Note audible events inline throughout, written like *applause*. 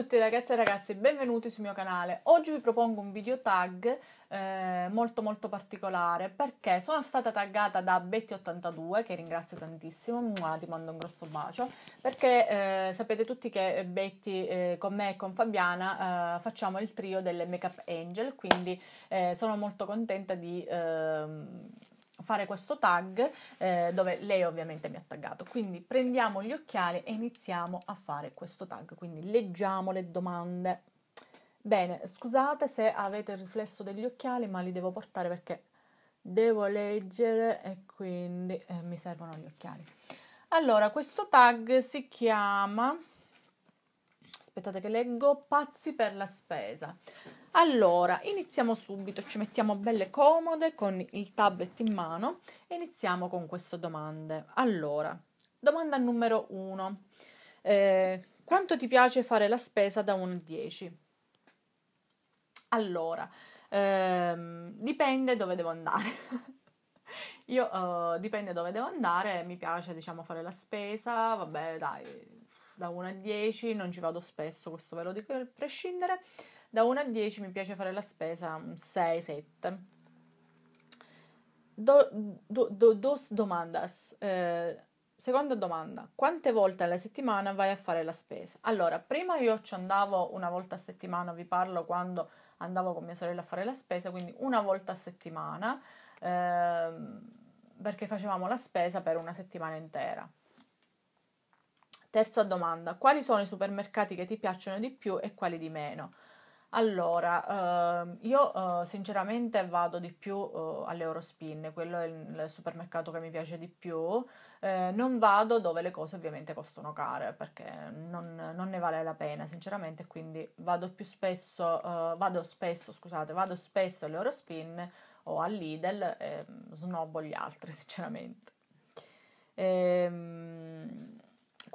tutti ragazzi e ragazze, benvenuti sul mio canale. Oggi vi propongo un video tag eh, molto molto particolare perché sono stata taggata da Betty82 che ringrazio tantissimo, Mua, ti mando un grosso bacio perché eh, sapete tutti che Betty eh, con me e con Fabiana eh, facciamo il trio delle Makeup Angel quindi eh, sono molto contenta di ehm, fare questo tag eh, dove lei ovviamente mi ha taggato. Quindi prendiamo gli occhiali e iniziamo a fare questo tag, quindi leggiamo le domande. Bene, scusate se avete il riflesso degli occhiali, ma li devo portare perché devo leggere e quindi eh, mi servono gli occhiali. Allora, questo tag si chiama aspettate che leggo pazzi per la spesa. Allora, iniziamo subito, ci mettiamo belle comode con il tablet in mano e iniziamo con queste domande. Allora, domanda numero 1. Eh, quanto ti piace fare la spesa da 1 a 10? Allora, ehm, dipende dove devo andare. *laughs* Io eh, dipende dove devo andare, mi piace diciamo fare la spesa, vabbè dai, da 1 a 10, non ci vado spesso, questo ve lo dico a prescindere. Da 1 a 10 mi piace fare la spesa, 6, 7. Do, do, do, dos domandas. Eh, seconda domanda, quante volte alla settimana vai a fare la spesa? Allora, prima io ci andavo una volta a settimana, vi parlo quando andavo con mia sorella a fare la spesa, quindi una volta a settimana, eh, perché facevamo la spesa per una settimana intera. Terza domanda, quali sono i supermercati che ti piacciono di più e quali di meno? Allora, ehm, io eh, sinceramente vado di più eh, all'Eurospin, quello è il supermercato che mi piace di più. Eh, non vado dove le cose ovviamente costano care perché non, non ne vale la pena, sinceramente. Quindi vado più spesso, eh, vado spesso, scusate, vado spesso all'Eurospin o all'Idel e snobbo gli altri, *laughs* sinceramente. Ehm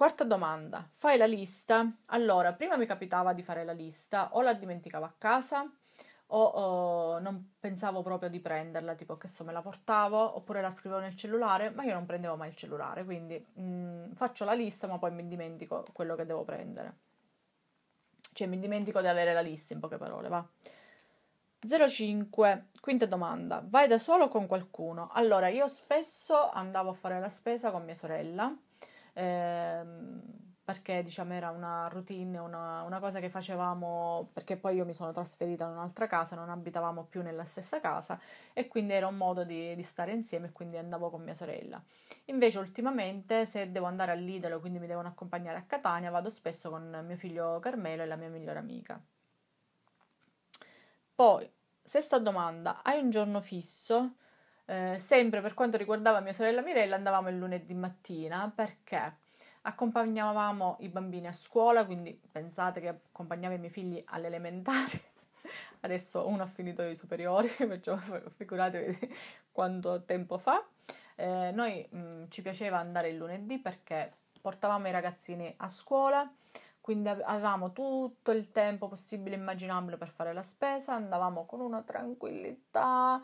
Quarta domanda, fai la lista? Allora, prima mi capitava di fare la lista, o la dimenticavo a casa, o, o non pensavo proprio di prenderla, tipo che so me la portavo, oppure la scrivevo nel cellulare, ma io non prendevo mai il cellulare, quindi mh, mm, faccio la lista ma poi mi dimentico quello che devo prendere. Cioè mi dimentico di avere la lista in poche parole, va. 05. Quinta domanda. Vai da solo o con qualcuno? Allora, io spesso andavo a fare la spesa con mia sorella ehm, perché diciamo era una routine, una, una, cosa che facevamo perché poi io mi sono trasferita in un'altra casa, non abitavamo più nella stessa casa e quindi era un modo di, di stare insieme e quindi andavo con mia sorella. Invece ultimamente se devo andare all'Idalo, quindi mi devono accompagnare a Catania, vado spesso con mio figlio Carmelo e la mia migliore amica. Poi, sesta domanda, hai un giorno fisso? Eh, sempre per quanto riguardava mia sorella Mirella andavamo il lunedì mattina perché accompagnavamo i bambini a scuola, quindi pensate che accompagnavo i miei figli all'elementare. *laughs* Adesso uno ha finito i superiori, *laughs* perciò figuratevi quanto tempo fa. Eh, noi mh, mm, ci piaceva andare il lunedì perché portavamo i ragazzini a scuola, quindi avevamo tutto il tempo possibile e immaginabile per fare la spesa, andavamo con una tranquillità,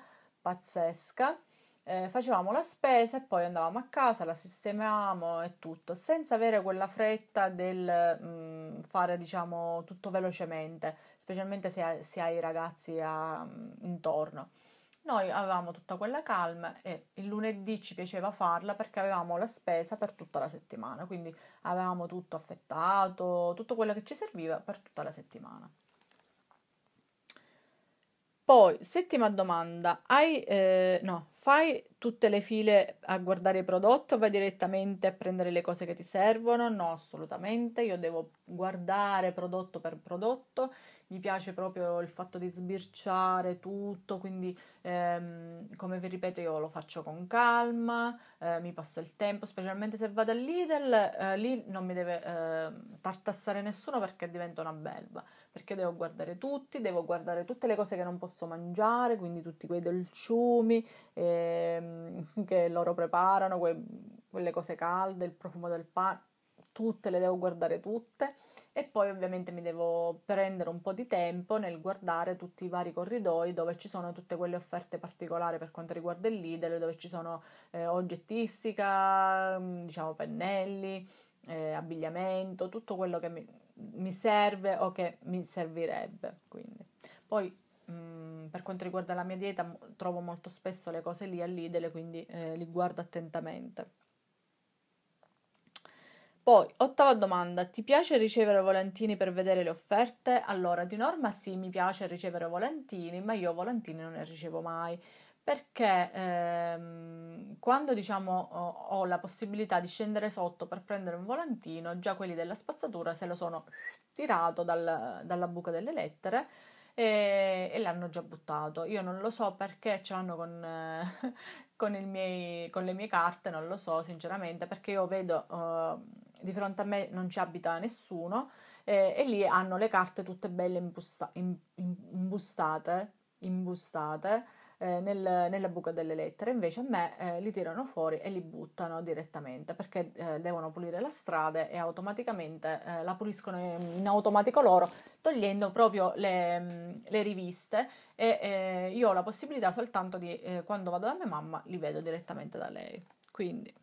pazzesca. Eh, facevamo la spesa e poi andavamo a casa, la sistemavamo e tutto, senza avere quella fretta del mh, mm, fare diciamo tutto velocemente, specialmente se, se hai i ragazzi a, mh, mm, intorno. Noi avevamo tutta quella calma e il lunedì ci piaceva farla perché avevamo la spesa per tutta la settimana, quindi avevamo tutto affettato, tutto quello che ci serviva per tutta la settimana. Poi, settima domanda, hai, eh, no, fai tutte le file a guardare i prodotti o vai direttamente a prendere le cose che ti servono? No, assolutamente, io devo guardare prodotto per prodotto mi piace proprio il fatto di sbirciare tutto, quindi ehm, come vi ripeto io lo faccio con calma, eh, mi passo il tempo, specialmente se vado al Lidl, eh, lì non mi deve eh, tartassare nessuno perché diventa una belva, perché devo guardare tutti, devo guardare tutte le cose che non posso mangiare, quindi tutti quei dolciumi ehm, *laughs* che loro preparano, que- quelle cose calde, il profumo del pane, tutte le devo guardare tutte e poi ovviamente mi devo prendere un po' di tempo nel guardare tutti i vari corridoi dove ci sono tutte quelle offerte particolari per quanto riguarda il Lidl, dove ci sono eh, oggettistica, mm, diciamo pennelli, eh, abbigliamento, tutto quello che mi, mi, serve o che mi servirebbe. Quindi. Poi mh, mm, per quanto riguarda la mia dieta trovo molto spesso le cose lì a Lidl, quindi eh, li guardo attentamente. Poi, ottava domanda, ti piace ricevere volantini per vedere le offerte? Allora, di norma sì, mi piace ricevere volantini, ma io volantini non ne ricevo mai perché ehm, quando diciamo ho, ho, la possibilità di scendere sotto per prendere un volantino, già quelli della spazzatura se lo sono tirato dal, dalla buca delle lettere e, e, l'hanno già buttato. Io non lo so perché ce l'hanno con, eh, con, miei, con, le mie carte non lo so sinceramente perché io vedo uh, di fronte a me non ci abita nessuno eh, e lì hanno le carte tutte belle imbusta- imbustate, imbustate eh, nel, nella buca delle lettere, invece a me eh, li tirano fuori e li buttano direttamente perché eh, devono pulire la strada e automaticamente eh, la puliscono in automatico loro togliendo proprio le, mm, le riviste e eh, io ho la possibilità soltanto di eh, quando vado da mia mamma li vedo direttamente da lei. Quindi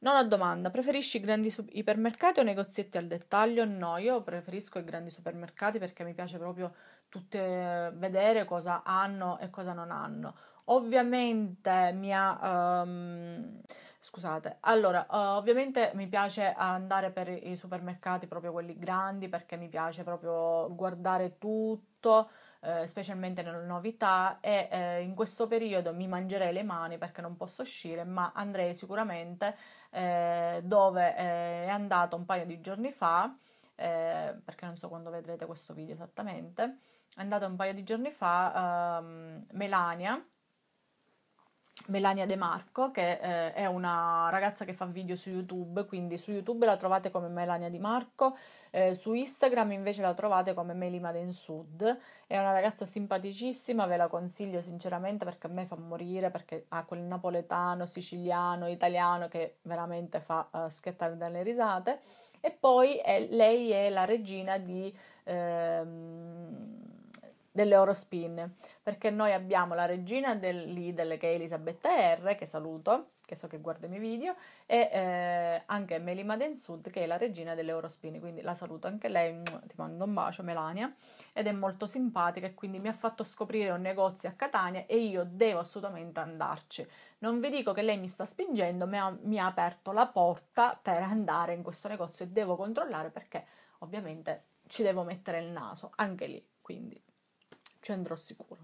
non ho domanda, preferisci i grandi su- ipermercati o negozietti al dettaglio? No, io preferisco i grandi supermercati perché mi piace proprio tutte, vedere cosa hanno e cosa non hanno. Ovviamente mi ha... Um, scusate, allora, uh, ovviamente mi piace andare per i supermercati, proprio quelli grandi, perché mi piace proprio guardare tutto, eh, specialmente nelle novità e eh, in questo periodo mi mangerei le mani perché non posso uscire, ma andrei sicuramente eh, dove eh, è andato un paio di giorni fa, eh, perché non so quando vedrete questo video esattamente andata un paio di giorni fa um, Melania, Melania De Marco, che eh, è una ragazza che fa video su YouTube, quindi su YouTube la trovate come Melania Di Marco, eh, su Instagram invece la trovate come Melima del Sud, è una ragazza simpaticissima, ve la consiglio sinceramente perché a me fa morire, perché ha quel napoletano, siciliano, italiano che veramente fa uh, schiattare dalle risate, e poi è, lei è la regina di... Ehm, delle oro spin, perché noi abbiamo la regina del Lidl che è Elisabetta R, che saluto, che so che guarda i miei video, e eh, anche Melima Densud che è la regina delle oro spin, quindi la saluto anche lei, mm, ti mando un bacio Melania, ed è molto simpatica e quindi mi ha fatto scoprire un negozio a Catania e io devo assolutamente andarci. Non vi dico che lei mi sta spingendo, ma mi ha aperto la porta per andare in questo negozio e devo controllare perché ovviamente ci devo mettere il naso anche lì, quindi ci andrò sicuro.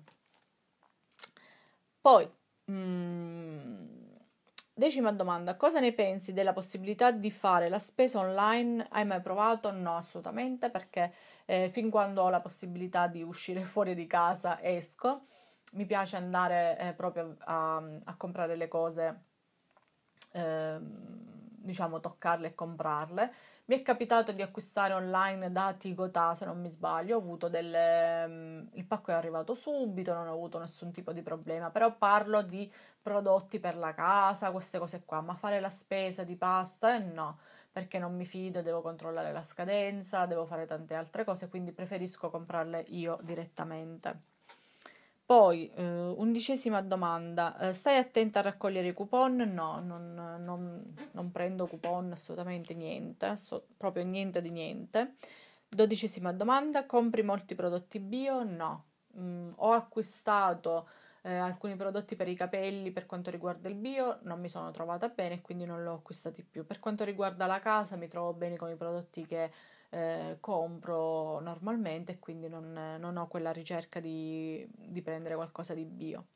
Poi, mh, mm, decima domanda, cosa ne pensi della possibilità di fare la spesa online? Hai mai provato? No, assolutamente, perché eh, fin quando ho la possibilità di uscire *laughs* fuori di casa esco. Mi piace andare eh, proprio a, a, comprare le cose, eh, diciamo toccarle e comprarle mi è capitato di acquistare online da Tigotà, se non mi sbaglio, ho avuto delle... Mm, il pacco è arrivato subito, non ho avuto nessun tipo di problema, però parlo di prodotti per la casa, queste cose qua, ma fare la spesa di pasta, eh no, perché non mi fido, devo controllare la scadenza, devo fare tante altre cose, quindi preferisco comprarle io direttamente. Poi, eh, undicesima domanda, eh, stai attenta a raccogliere i coupon? No, non, non, non prendo coupon assolutamente niente, so, proprio niente di niente. Dodicesima domanda, compri molti prodotti bio? No. Mm, ho acquistato eh, alcuni prodotti per i capelli per quanto riguarda il bio, non mi sono trovata bene e quindi non l'ho acquistati più. Per quanto riguarda la casa mi trovo bene con i prodotti che eh, compro normalmente e quindi non, non, ho quella ricerca di, di prendere qualcosa di bio.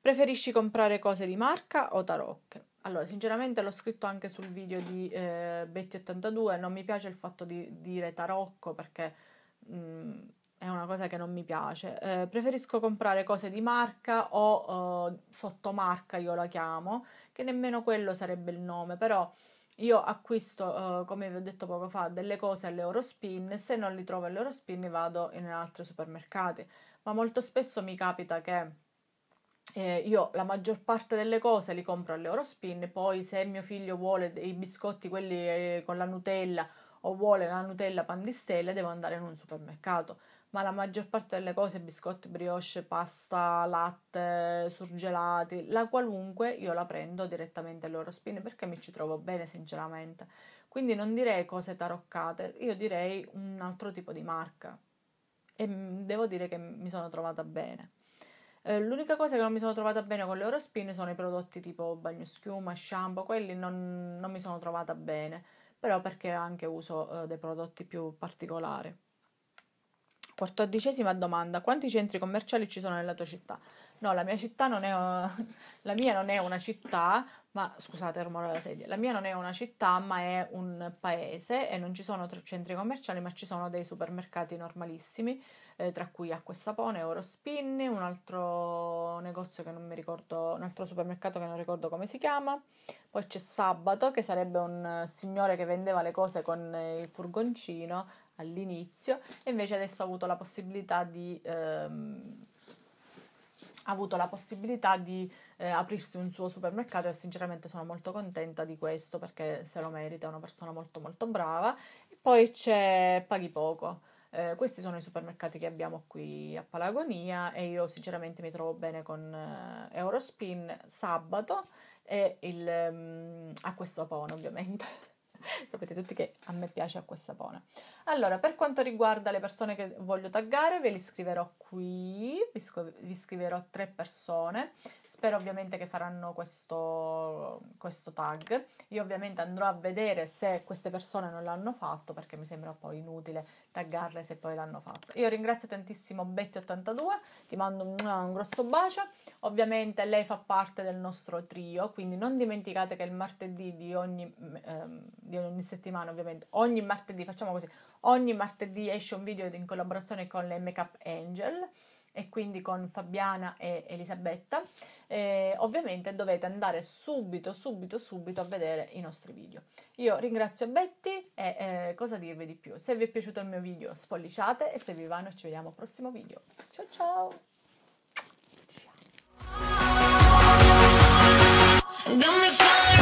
Preferisci comprare cose di marca o tarocche? Allora, sinceramente l'ho scritto anche sul video di eh, Betty82, non mi piace il fatto di dire tarocco perché mh, mm, è una cosa che non mi piace. Eh, preferisco comprare cose di marca o eh, sottomarca, io la chiamo, che nemmeno quello sarebbe il nome, però io acquisto, eh, come vi ho detto poco fa, delle cose all'Eurospin, se non li trovo all'Eurospin vado in altri supermercati, ma molto spesso mi capita che eh, io la maggior parte delle cose li compro all'Eurospin, poi se mio figlio vuole i biscotti, quelli eh, con la Nutella, o vuole la Nutella pan devo andare in un supermercato ma la maggior parte delle cose, biscotti, brioche, pasta, latte, surgelati, la qualunque, io la prendo direttamente all'Eurospin perché mi ci trovo bene sinceramente. Quindi non direi cose taroccate, io direi un altro tipo di marca. E devo dire che mi sono trovata bene. Eh, l'unica cosa che non mi sono trovata bene con l'Eurospin sono i prodotti tipo bagnoschiuma, shampoo, quelli non, non mi sono trovata bene, però perché anche uso eh, dei prodotti più particolari. Quattordicesima domanda. Quanti centri commerciali ci sono nella tua città? No, la mia città non è... *laughs* La mia non è una città, ma... Scusate, rumore della sedia. La mia non è una città, ma è un paese e non ci sono centri commerciali, ma ci sono dei supermercati normalissimi eh, tra cui Acqua e Sapone, Eurospin, un altro negozio che non mi ricordo, un altro supermercato che non ricordo come si chiama. Poi c'è Sabato, che sarebbe un signore che vendeva le cose con eh, il furgoncino all'inizio, e invece adesso ha avuto la possibilità di. Ehm, ha avuto la possibilità di eh, aprirsi un suo supermercato e sinceramente sono molto contenta di questo perché se lo merita, è una persona molto molto brava. E poi c'è Paghi Poco eh, questi sono i supermercati che abbiamo qui a Palagonia e io sinceramente mi trovo bene con eh, Eurospin sabato e il um, acqua e sapone ovviamente. *laughs* Sapete tutti che a me piace a e pone. Allora, per quanto riguarda le persone che voglio taggare, ve li scriverò qui, vi, scriverò tre persone. Spero ovviamente che faranno questo, questo tag. Io ovviamente andrò a vedere se queste persone non l'hanno fatto perché mi sembra poi inutile taggarle se poi l'hanno fatto. Io ringrazio tantissimo Betty82, ti mando un, un grosso bacio. Ovviamente lei fa parte del nostro trio, quindi non dimenticate che il martedì di ogni, ehm, di ogni settimana, ovviamente, ogni martedì facciamo così, ogni martedì esce un video in collaborazione con le Makeup Angel e quindi con Fabiana e Elisabetta. E eh, ovviamente dovete andare subito, subito, subito a vedere i nostri video. Io ringrazio Betty e eh, cosa dirvi di più? Se vi è piaciuto il mio video spolliciate e se vi va noi ci vediamo al prossimo video. Ciao ciao! ciao.